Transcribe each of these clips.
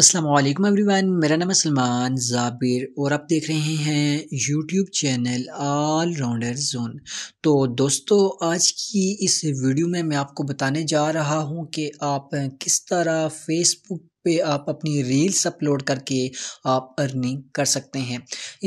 Aslam everyone मेरा नाम है सलमान जाबिर और आप देख रहे हैं YouTube channel all rounder zone तो दोस्तों आज की इस वीडियो में मैं आपको बताने जा रहा हूं कि आप किस तरह फेसबुक पे आप अपनी रील्स अपलोड करके आप अर्निंग कर सकते हैं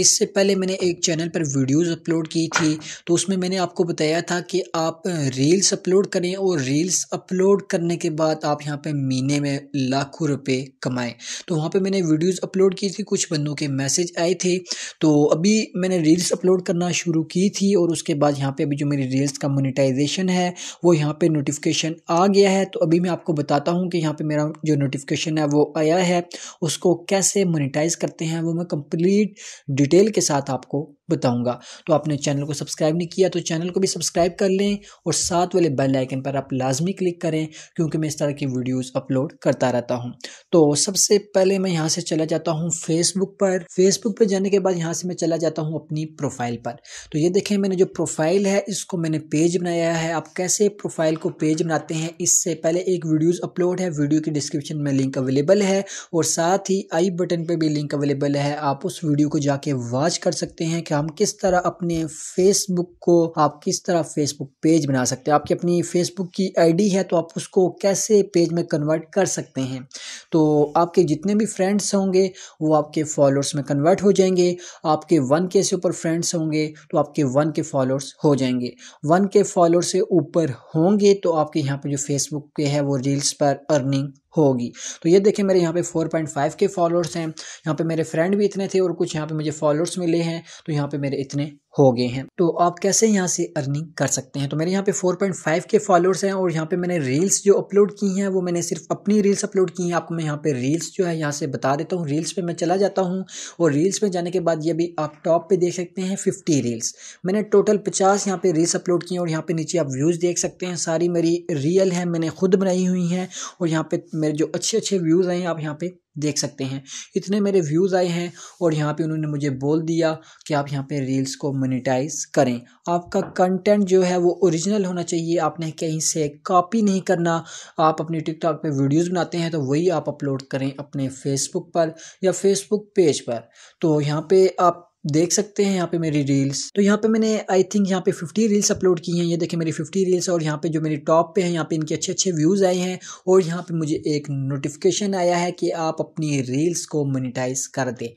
इससे पहले मैंने एक चैनल पर वीडियोस अपलोड की थी तो उसमें मैंने आपको बताया था कि आप रील्स अपलोड करें और रील्स अपलोड करने के बाद आप यहाँ पे महीने में लाखों रुपए कमाएं तो वहाँ पे मैंने वीडियोस अपलोड की थी कुछ बंदों के मैसेज आए थे तो अभी मैंने रील्स अपलोड करना शुरू की थी और उसके बाद यहाँ पर अभी जो मेरी रील्स का मोनिटाइजेशन है वो यहाँ पे नोटिफिकेशन आ गया है तो अभी मैं आपको बताता हूँ कि यहाँ पे मेरा जो नोटिफिकेशन है वो आया है उसको कैसे मोनिटाइज करते हैं वो मैं कंप्लीट डिटेल के साथ आपको बताऊंगा तो आपने चैनल को सब्सक्राइब नहीं किया तो चैनल को भी सब्सक्राइब कर लें और साथ वाले बेल आइकन पर आप लाजमी क्लिक करें क्योंकि मैं इस तरह की वीडियोस अपलोड करता रहता हूं तो सबसे पहले मैं यहाँ से चला जाता हूँ फेसबुक पर फेसबुक पर जाने के बाद यहाँ से मैं चला जाता हूँ अपनी प्रोफाइल पर तो ये देखें मैंने जो प्रोफाइल है इसको मैंने पेज बनाया है आप कैसे प्रोफाइल को पेज बनाते हैं इससे पहले एक वीडियोज़ अपलोड है वीडियो की डिस्क्रिप्शन में लिंक अवेलेबल है और साथ ही आई बटन पर भी लिंक अवेलेबल है आप उस वीडियो को जाके वॉच कर सकते हैं क्या हम किस तरह अपने फेसबुक को आप किस तरह फेसबुक पेज बना सकते हैं आपकी अपनी फेसबुक की आईडी है तो आप उसको कैसे पेज में कन्वर्ट कर सकते हैं तो आपके जितने भी फ्रेंड्स होंगे वो आपके फॉलोअर्स में कन्वर्ट हो जाएंगे आपके वन के से ऊपर फ्रेंड्स होंगे तो आपके वन के फॉलोअर्स हो जाएंगे वन के फॉलोअर्स से ऊपर होंगे तो आपके यहाँ पर जो फेसबुक के है वो रील्स पर अर्निंग होगी तो ये देखें मेरे यहाँ पे 4.5 के फॉलोअर्स हैं यहाँ पे मेरे फ्रेंड भी इतने थे और कुछ यहाँ पे मुझे फॉलोअर्स मिले हैं तो यहाँ पे मेरे इतने हो गए हैं तो आप कैसे यहाँ से अर्निंग कर सकते हैं तो मेरे यहाँ पे 4.5 के फॉलोअर्स हैं और यहाँ पे मैंने रील्स जो अपलोड की हैं वो मैंने सिर्फ अपनी रील्स अपलोड की हैं आपको मैं यहाँ पे रील्स जो है यहाँ से बता देता हूँ रील्स पे मैं चला जाता हूँ और रील्स पे जाने के बाद ये भी आप टॉप पर देख सकते हैं फिफ्टी रील्स मैंने टोटल पचास यहाँ पर रील्स अपलोड की हैं और यहाँ पर नीचे आप व्यूज़ देख सकते हैं सारी मेरी रियल है मैंने खुद बनाई हुई हैं और यहाँ पर मेरे जो अच्छे अच्छे व्यूज़ हैं आप यहाँ पर देख सकते हैं इतने मेरे व्यूज़ आए हैं और यहाँ पे उन्होंने मुझे बोल दिया कि आप यहाँ पे रील्स को मोनेटाइज करें आपका कंटेंट जो है वो ओरिजिनल होना चाहिए आपने कहीं से कॉपी नहीं करना आप अपने टिकटॉक पे वीडियोस बनाते हैं तो वही आप अपलोड करें अपने फेसबुक पर या फेसबुक पेज पर तो यहाँ पे आप देख सकते हैं यहाँ पे मेरी रील्स तो यहाँ पे मैंने आई थिंक यहाँ पे 50 रील्स अपलोड की हैं ये देखें मेरी 50 रील्स और यहाँ पे जो मेरी टॉप पे हैं यहाँ पे इनके अच्छे अच्छे व्यूज़ आए हैं और यहाँ पे मुझे एक नोटिफिकेशन आया है कि आप अपनी रील्स को मोनिटाइज कर दें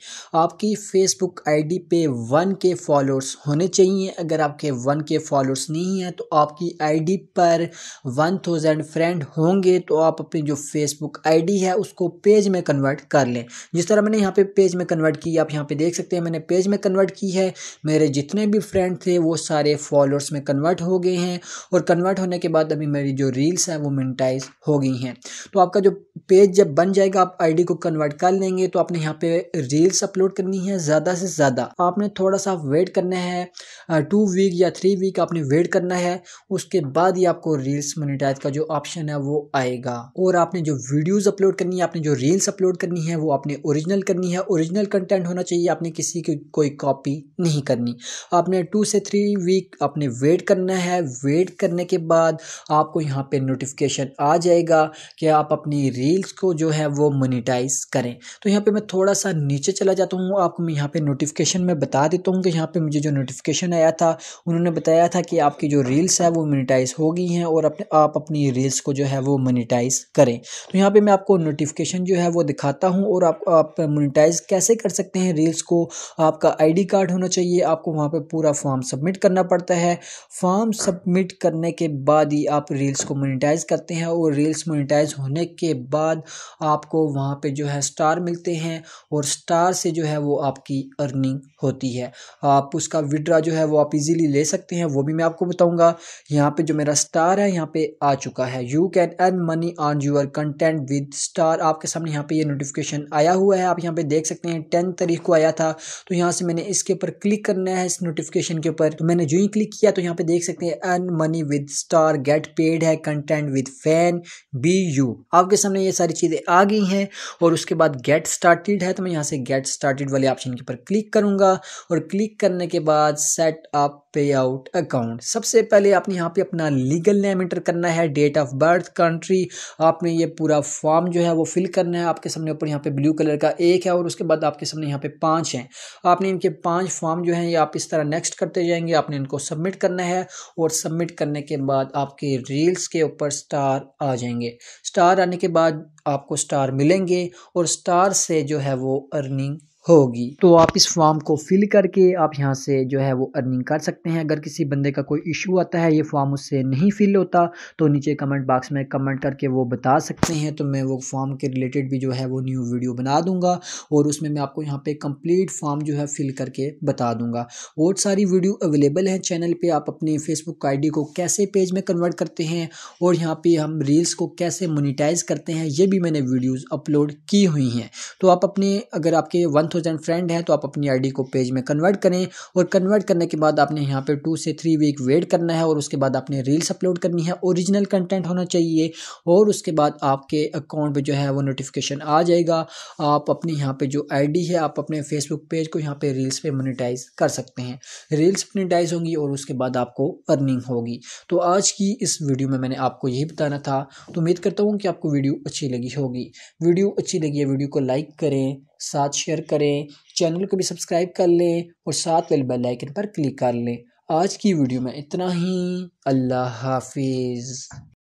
आपकी फेसबुक आईडी पे वन के फॉलोअर्स होने चाहिए अगर आपके वन के फॉलोअर्स नहीं हैं तो आपकी आई पर वन फ्रेंड होंगे तो आप अपनी जो फेसबुक आई है उसको पेज में कन्वर्ट कर लें जिस तरह मैंने यहाँ पे पेज में कन्वर्ट की आप यहाँ पे देख सकते हैं मैंने पेज में कन्वर्ट की है मेरे जितने भी फ्रेंड थे वो सारे फॉलोअर्स में कन्वर्ट हो गए हैं और कन्वर्ट होने के बाद अभी मेरी जो रील्स हैं वो मिनटाइज हो गई हैं तो आपका जो पेज जब बन जाएगा आप आईडी को कन्वर्ट कर लेंगे तो आपने यहाँ पे रील्स अपलोड करनी है ज़्यादा से ज़्यादा आपने थोड़ा सा वेट करना है टू वीक या थ्री वीक आपने वेट करना है उसके बाद ही आपको रील्स मोनिटाइज का जो ऑप्शन है वो आएगा और आपने जो वीडियोज़ अपलोड करनी है आपने जो रील्स अपलोड करनी है वो आपने ओरिजिनल करनी है ओरिजिनल कंटेंट होना चाहिए आपने किसी को कोई कॉपी नहीं करनी आपने टू से थ्री वीक आपने वेट करना है वेट करने के बाद आपको यहाँ पे नोटिफिकेशन आ जाएगा कि आप अपनी रील्स को जो है वो मोनिटाइज करें तो यहाँ पे मैं थोड़ा सा नीचे चला जाता हूँ आपको यहाँ पे नोटिफिकेशन में बता देता हूँ कि यहाँ पे मुझे जो नोटिफिकेशन आया था उन्होंने बताया था कि आपकी जो रील्स है वो मोनिटाइज हो गई हैं और अपने आप अपनी रील्स को जो है वो मोनिटाइज करें तो यहाँ पर मैं आपको नोटिफिकेशन जो है वो दिखाता हूँ और आप मोनिटाइज कैसे कर सकते हैं रील्स को आपका आईडी कार्ड होना चाहिए आपको वहाँ पे पूरा फॉर्म सबमिट करना पड़ता है फॉर्म सबमिट करने के बाद ही आप रील्स को मोनिटाइज करते हैं और रील्स मोनिटाइज होने के बाद आपको वहाँ पे जो है स्टार मिलते हैं और स्टार से जो है वो आपकी अर्निंग होती है आप उसका विड्रा जो है वो आप इजीली ले सकते हैं वो भी मैं आपको बताऊंगा यहाँ पर जो मेरा स्टार है यहाँ पर आ चुका है you can earn money on your content with star आपके सामने यहाँ पे ये नोटिफिकेशन आया हुआ है आप यहाँ पे देख सकते हैं टेंथ तारीख को आया था तो यहाँ से से मैंने इसके ऊपर क्लिक करना है इस नोटिफिकेशन के ऊपर तो मैंने जो ही क्लिक किया तो यहाँ पे देख सकते हैं earn money with star get paid है content with fan be you आपके सामने ये सारी चीज़ें आ गई हैं और उसके बाद गेट स्टार्टेड है तो मैं यहाँ से गेट स्टार्टेड वाले ऑप्शन के ऊपर क्लिक करूँगा और क्लिक करने के बाद set up payout account सबसे पहले आपने यहाँ पे अपना लीगल नेम इंटर करना है डेट ऑफ बर्थ कंट्री आपने ये पूरा फॉर्म जो है वो फिल करना है आपके सामने ऊपर यहाँ पे ब्लू कलर का एक है और उसके बाद आपके सामने यहाँ पे पांच हैं आपने इनके पांच फॉर्म जो हैं ये आप इस तरह नेक्स्ट करते जाएंगे आपने इनको सबमिट करना है और सबमिट करने के बाद आपके रील्स के ऊपर स्टार आ जाएंगे स्टार आने के बाद आपको स्टार मिलेंगे और स्टार से जो है वो अर्निंग होगी तो आप इस फॉर्म को फिल करके आप यहाँ से जो है वो अर्निंग कर सकते हैं अगर किसी बंदे का कोई इशू आता है ये फॉर्म उससे नहीं फिल होता तो नीचे कमेंट बॉक्स में कमेंट करके वो बता सकते हैं तो मैं वो फॉर्म के रिलेटेड भी जो है वो न्यू वीडियो बना दूंगा और उसमें मैं आपको यहाँ पे कम्प्लीट फॉर्म जो है फिल करके बता दूंगा और सारी वीडियो अवेलेबल है चैनल पर आप अपने फेसबुक आई को कैसे पेज में कन्वर्ट करते हैं और यहाँ पर हम रील्स को कैसे मोनिटाइज करते हैं ये भी मैंने वीडियोज़ अपलोड की हुई हैं तो आप अपने अगर आपके वन थाउजेंड फ्रेंड हैं तो आप अपनी आईडी को पेज में कन्वर्ट करें और कन्वर्ट करने के बाद आपने यहाँ पे टू से थ्री वीक वेट करना है और उसके बाद आपने रील्स अपलोड करनी है ओरिजिनल कंटेंट होना चाहिए और उसके बाद आपके अकाउंट पर जो है वो नोटिफिकेशन आ जाएगा आप अपनी यहाँ पर जो आई है आप अपने फेसबुक पेज को यहाँ पर रील्स पर मोनिटाइज कर सकते हैं रील्स मोनिटाइज होंगी और उसके बाद आपको अर्निंग होगी तो आज की इस वीडियो में मैंने आपको यही बताना था तो उम्मीद करता हूँ कि आपको वीडियो अच्छी लगी होगी वीडियो अच्छी लगी है वीडियो को लाइक करें साथ शेयर करें चैनल को भी सब्सक्राइब कर लें और साथ वाले बेल आइकन पर क्लिक कर लें आज की वीडियो में इतना ही अल्लाह हाफिज़